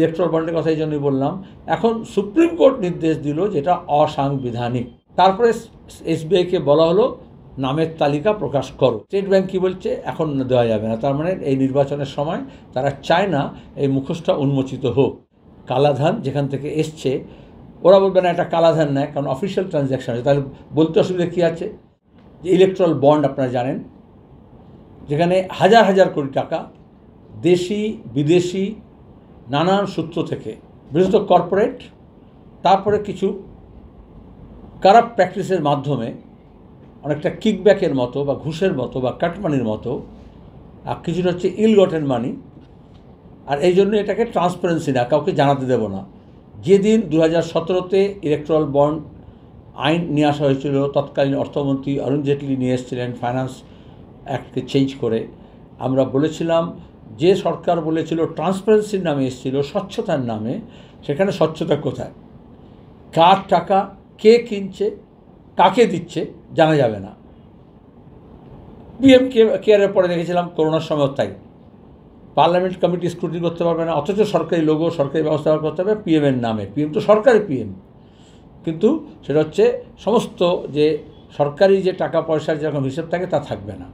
electoral বন্ডের কথা এই জন্যই বললাম এখন সুপ্রিম কোর্ট নির্দেশ দিল যেটা অসাংবিধানিক তারপরে এসবিআইকে বলা হলো নামের তালিকা প্রকাশ করো স্টেট ব্যাংক কী বলছে এখন দেওয়া যাবে না তার মানে এই নির্বাচনের সময় তারা চায় না এই মুখোশটা উন্মোচিত হোক কালাধান যেখান থেকে এসছে ওরা বলবে না এটা কালাধান নেয় কারণ অফিসিয়াল ট্রানজ্যাকশন আছে তাহলে বলতে অসুবিধা কী আছে যে ইলেকট্রাল বন্ড আপনারা জানেন যেখানে হাজার হাজার কোটি টাকা দেশি বিদেশি নানান সূত্র থেকে বিশেষত কর্পোরেট তারপরে কিছু কারাপ প্র্যাকটিসের মাধ্যমে অনেকটা কিকব্যাকের মতো বা ঘুষের মতো বা কাটমানির মতো আর কিছুটা হচ্ছে ইলগটেন মানি আর এই জন্য এটাকে ট্রান্সপারেন্সি না কাউকে জানাতে দেব না যেদিন দু হাজার সতেরোতে ইলেকট্রাল বন্ড আইন নিয়ে আসা হয়েছিল তৎকালীন অর্থমন্ত্রী অরুণ জেটলি নিয়ে এসেছিলেন ফাইন্যান্স অ্যাক্টকে চেঞ্জ করে আমরা বলেছিলাম যে সরকার বলেছিল ট্রান্সপারেন্সির নামে এসেছিল স্বচ্ছতার নামে সেখানে স্বচ্ছতা কোথায় কার টাকা কে কিনছে কাকে দিচ্ছে জানা যাবে না পিএম কেয়ারের পরে দেখেছিলাম করোনার সময় তাই পার্লামেন্ট কমিটি স্ক্রুটি করতে পারবে না অথচ সরকারি লোগো সরকারি ব্যবস্থা করতে হবে পিএমের নামে পিএম তো সরকারি পিএম কিন্তু সেটা হচ্ছে সমস্ত যে সরকারি যে টাকা পয়সার যেরকম হিসেব থাকে তা থাকবে না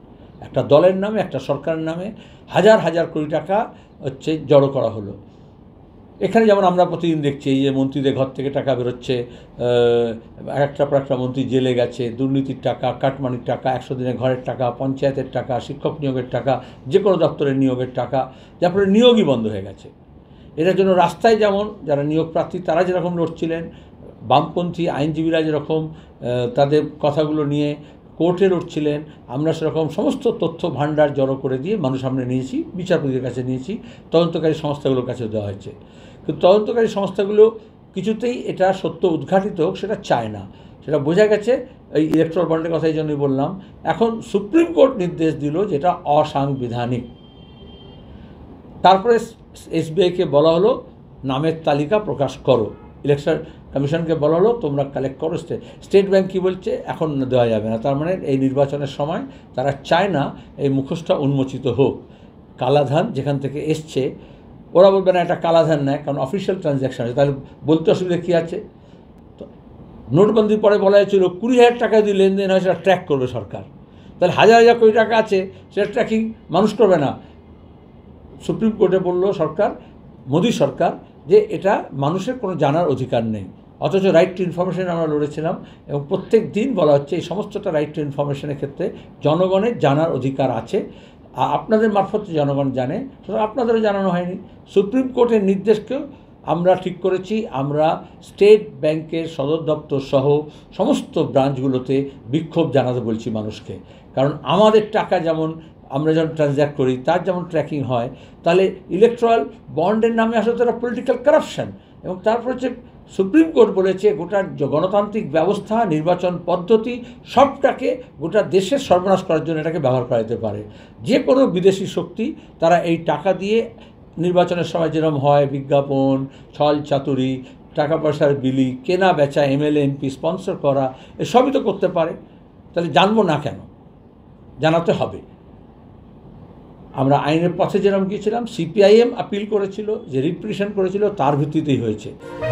একটা দলের নামে একটা সরকারের নামে হাজার হাজার কোটি টাকা হচ্ছে জড়ো করা হলো এখানে যেমন আমরা প্রতিদিন দেখছি এই যে মন্ত্রীদের ঘর থেকে টাকা বেরোচ্ছে একটা পর একটা মন্ত্রী জেলে গেছে দুর্নীতির টাকা কাটমানির টাকা একশো দিনের ঘরের টাকা পঞ্চায়েতের টাকা শিক্ষক নিয়োগের টাকা যে কোনো দপ্তরের নিয়োগের টাকা যার ফলে নিয়োগই বন্ধ হয়ে গেছে এটার জন্য রাস্তায় যেমন যারা নিয়োগ প্রার্থী তারা যেরকম লড়ছিলেন বামপন্থী আইনজীবীরা যেরকম তাদের কথাগুলো নিয়ে কোর্টে লড়ছিলেন আমরা সেরকম সমস্ত তথ্য ভাণ্ডার জড়ো করে দিয়ে মানুষ আমরা নিয়েছি বিচারপতির কাছে নিয়েছি তদন্তকারী সংস্থাগুলোর কাছে দেওয়া হয়েছে কিন্তু তদন্তকারী সংস্থাগুলো কিছুতেই এটা সত্য উদ্ঘাটিত হোক সেটা চায় না সেটা বোঝা গেছে এই ইলেকট্রাল বন্ডের কথা এই জন্যই বললাম এখন সুপ্রিম কোর্ট নির্দেশ দিল যেটা অসাংবিধানিক তারপরে এসবিআইকে বলা হলো নামের তালিকা প্রকাশ করো ইলেকশন কমিশনকে বলা হলো তোমরা কালেক্ট করো স্টেট স্টেট ব্যাঙ্ক কী বলছে এখন দেওয়া যাবে না তার মানে এই নির্বাচনের সময় তারা চায় না এই মুখোশটা উন্মোচিত হোক কালাধান যেখান থেকে এসছে ওরা বলবে না এটা কালাধান নেয় কারণ অফিসিয়াল ট্রানজ্যাকশন আছে তাহলে বলতে অসুবিধা কী আছে তো নোটবন্দির পরে বলা হয়েছিল কুড়ি হাজার টাকা যদি লেনদেন হয় সেটা ট্র্যাক করবে সরকার তাহলে হাজার হাজার কোটি টাকা আছে সেটা ট্র্যাকিং মানুষ করবে না সুপ্রিম কোর্টে বলল সরকার মোদী সরকার যে এটা মানুষের কোনো জানার অধিকার নেই অথচ রাইট টু ইনফরমেশন আমরা লড়েছিলাম এবং প্রত্যেক দিন বলা হচ্ছে এই সমস্তটা রাইট টু ইনফরমেশনের ক্ষেত্রে জনগণের জানার অধিকার আছে আপনাদের মারফত জনগণ জানে সুতরাং আপনাদেরও জানানো হয়নি সুপ্রিম কোর্টের নির্দেশকেও আমরা ঠিক করেছি আমরা স্টেট ব্যাংকের সদর দপ্তর সহ সমস্ত ব্রাঞ্চগুলোতে বিক্ষোভ জানাতে বলছি মানুষকে কারণ আমাদের টাকা যেমন আমরা যেমন ট্রানজ্যাক্ট করি তার যেমন ট্র্যাকিং হয় তাহলে ইলেকট্রাল বন্ডের নামে আসলে তারা পলিটিক্যাল কারাপশান এবং তারপর হচ্ছে সুপ্রিম কোর্ট বলেছে গোটা গণতান্ত্রিক ব্যবস্থা নির্বাচন পদ্ধতি সবটাকে গোটা দেশের সর্বনাশ করার জন্য এটাকে ব্যবহার করা যেতে পারে যে কোনো বিদেশি শক্তি তারা এই টাকা দিয়ে নির্বাচনের সময় যেরকম হয় বিজ্ঞাপন ছল চাতুরি টাকা পয়সার বিলি কেনা বেচা এমএলএ এমপি স্পন্সর করা এসবই তো করতে পারে তাহলে জানবো না কেন জানাতে হবে আমরা আইনের পথে যেরকম গিয়েছিলাম সিপিআইএম আপিল করেছিল যে রিপ্রেশন করেছিল তার ভিত্তিতেই হয়েছে